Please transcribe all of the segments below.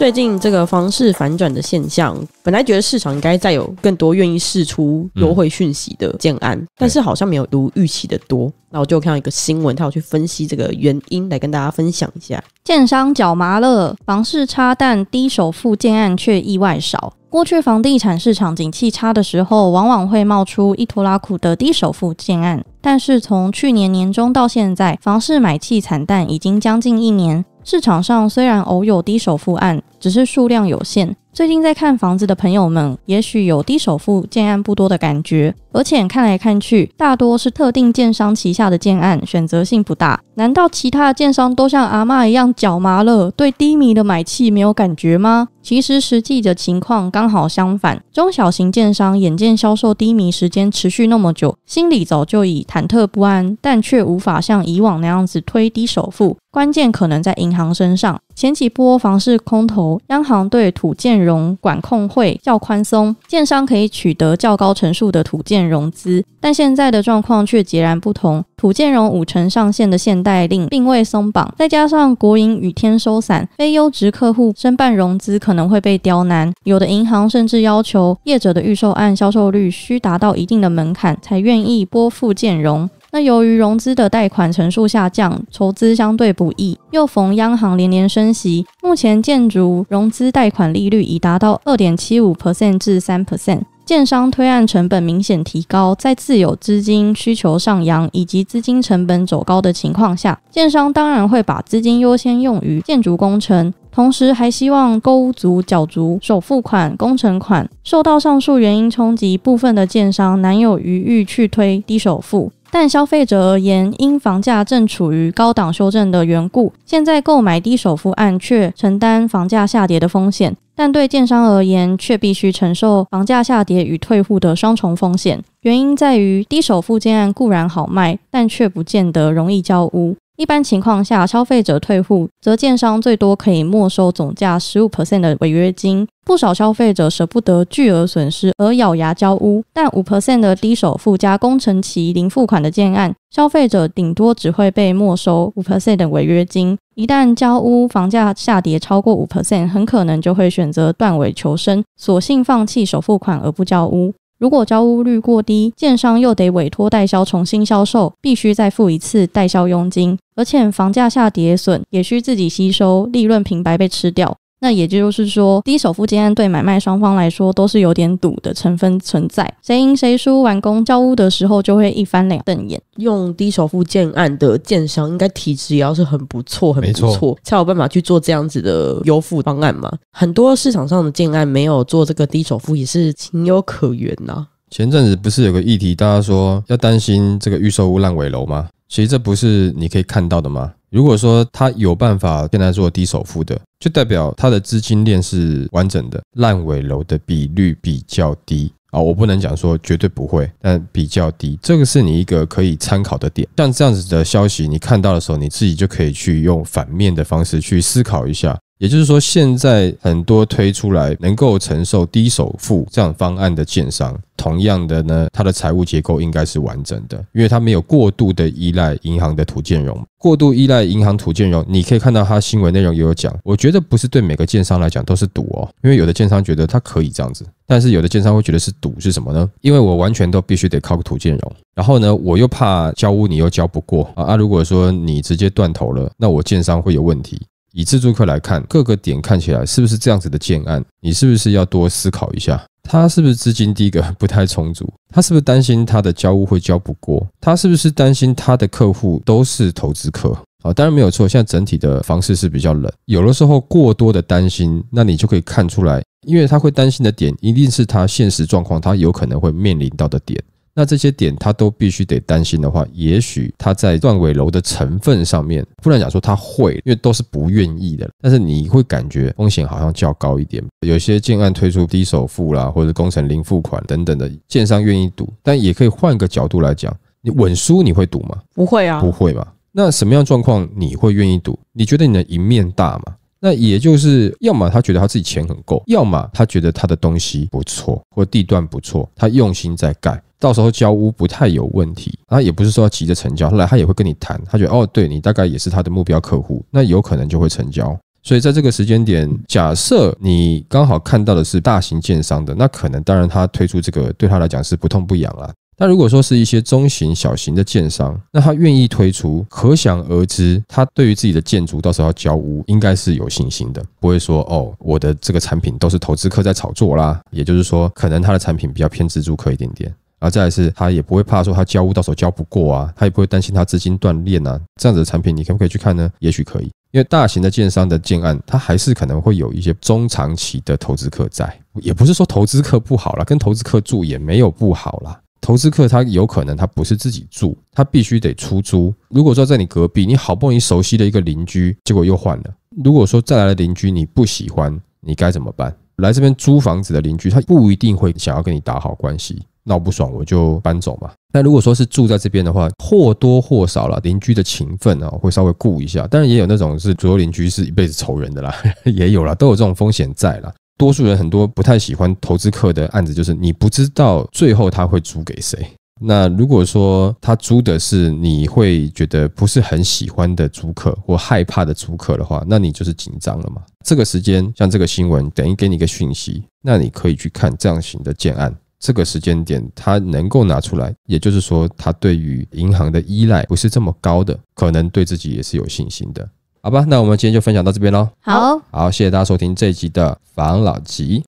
最近这个房市反转的现象，本来觉得市场应该再有更多愿意释出优惠讯息的建案，但是好像没有如预期的多。那我就看到一个新闻，他要去分析这个原因，来跟大家分享一下。建商脚麻了，房市差，但低首付建案却意外少。过去房地产市场景气差的时候，往往会冒出一拖拉苦的低首付建案，但是从去年年中到现在，房市买气惨淡已经将近一年，市场上虽然偶有低首付案。只是数量有限。最近在看房子的朋友们，也许有低首付建案不多的感觉，而且看来看去，大多是特定建商旗下的建案，选择性不大。难道其他的建商都像阿妈一样脚麻了，对低迷的买气没有感觉吗？其实实际的情况刚好相反。中小型建商眼见销售低迷时间持续那么久，心里早就已忐忑不安，但却无法像以往那样子推低首付。关键可能在银行身上。前几波房市空头，央行对土建融管控会较宽松，建商可以取得较高成数的土建融资。但现在的状况却截然不同，土建融五成上限的限贷令并未松绑，再加上国营雨天收散非优质客户申办融资可能会被刁难，有的银行甚至要求业者的预售案销售率需达到一定的门槛，才愿意拨付建融。那由于融资的贷款成数下降，筹资相对不易，又逢央行连连升息，目前建筑融资贷款利率已达到二点七五 percent 至三 percent，建商推案成本明显提高。在自有资金需求上扬以及资金成本走高的情况下，建商当然会把资金优先用于建筑工程，同时还希望勾足缴足首付款、工程款。受到上述原因冲击，部分的建商难有余欲去推低首付。但消费者而言，因房价正处于高档修正的缘故，现在购买低首付案却承担房价下跌的风险；但对建商而言，却必须承受房价下跌与退户的双重风险。原因在于，低首付建案固然好卖，但却不见得容易交屋。一般情况下，消费者退户，则建商最多可以没收总价十五 percent 的违约金。不少消费者舍不得巨额损失而咬牙交屋，但五 percent 的低首付加工程期零付款的建案，消费者顶多只会被没收五 percent 的违约金。一旦交屋，房价下跌超过五 percent，很可能就会选择断尾求生，索性放弃首付款而不交屋。如果交屋率过低，建商又得委托代销重新销售，必须再付一次代销佣金，而且房价下跌损也需自己吸收，利润平白被吃掉。那也就是说，低首付建案对买卖双方来说都是有点赌的成分存在，谁赢谁输，完工交屋的时候就会一翻两瞪眼。用低首付建案的建商，应该体质也要是很不错，不错，才有办法去做这样子的优付方案嘛。很多市场上的建案没有做这个低首付，也是情有可原呐。前阵子不是有个议题，大家说要担心这个预售屋烂尾楼吗？其实这不是你可以看到的吗？如果说他有办法现在做低首付的，就代表他的资金链是完整的，烂尾楼的比率比较低啊。我不能讲说绝对不会，但比较低，这个是你一个可以参考的点。像这样子的消息，你看到的时候，你自己就可以去用反面的方式去思考一下。也就是说，现在很多推出来能够承受低首付这样方案的建商，同样的呢，它的财务结构应该是完整的，因为它没有过度的依赖银行的土建融，过度依赖银行土建融，你可以看到它新闻内容也有讲。我觉得不是对每个建商来讲都是赌哦，因为有的建商觉得它可以这样子，但是有的建商会觉得是赌是什么呢？因为我完全都必须得靠土建融，然后呢，我又怕交屋你又交不过啊，如果说你直接断头了，那我建商会有问题。以自助客来看，各个点看起来是不是这样子的建案？你是不是要多思考一下，他是不是资金第一个不太充足？他是不是担心他的交物会交不过？他是不是担心他的客户都是投资客？啊，当然没有错，现在整体的房市是比较冷，有的时候过多的担心，那你就可以看出来，因为他会担心的点，一定是他现实状况，他有可能会面临到的点。那这些点他都必须得担心的话，也许他在断尾楼的成分上面不能讲说他会，因为都是不愿意的。但是你会感觉风险好像较高一点。有些建案推出低首付啦，或者工程零付款等等的，建商愿意赌。但也可以换个角度来讲，你稳输你会赌吗？不会啊，不会嘛？那什么样状况你会愿意赌？你觉得你的赢面大吗？那也就是要么他觉得他自己钱很够，要么他觉得他的东西不错或地段不错，他用心在盖。到时候交屋不太有问题啊，也不是说要急着成交来，他也会跟你谈，他觉得哦，对你大概也是他的目标客户，那有可能就会成交。所以在这个时间点，假设你刚好看到的是大型建商的，那可能当然他推出这个对他来讲是不痛不痒啦。那如果说是一些中型、小型的建商，那他愿意推出，可想而知，他对于自己的建筑到时候要交屋应该是有信心的，不会说哦，我的这个产品都是投资客在炒作啦。也就是说，可能他的产品比较偏自助客一点点。然再一次，他也不会怕说他交屋到手交不过啊，他也不会担心他资金断裂啊，这样子的产品，你可不可以去看呢？也许可以，因为大型的建商的建案，他还是可能会有一些中长期的投资客在。也不是说投资客不好啦，跟投资客住也没有不好啦。投资客他有可能他不是自己住，他必须得出租。如果说在你隔壁，你好不容易熟悉的一个邻居，结果又换了。如果说再来的邻居你不喜欢，你该怎么办？来这边租房子的邻居，他不一定会想要跟你打好关系。闹不爽我就搬走嘛。那如果说是住在这边的话，或多或少了邻居的情分啊，会稍微顾一下。当然也有那种是左右邻居是一辈子仇人的啦，也有啦，都有这种风险在啦。多数人很多不太喜欢投资客的案子，就是你不知道最后他会租给谁。那如果说他租的是你会觉得不是很喜欢的租客或害怕的租客的话，那你就是紧张了嘛。这个时间像这个新闻等于给你一个讯息，那你可以去看这样型的建案。这个时间点，他能够拿出来，也就是说，他对于银行的依赖不是这么高的，可能对自己也是有信心的。好吧，那我们今天就分享到这边喽。好，好，谢谢大家收听这一集的防老集，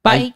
拜。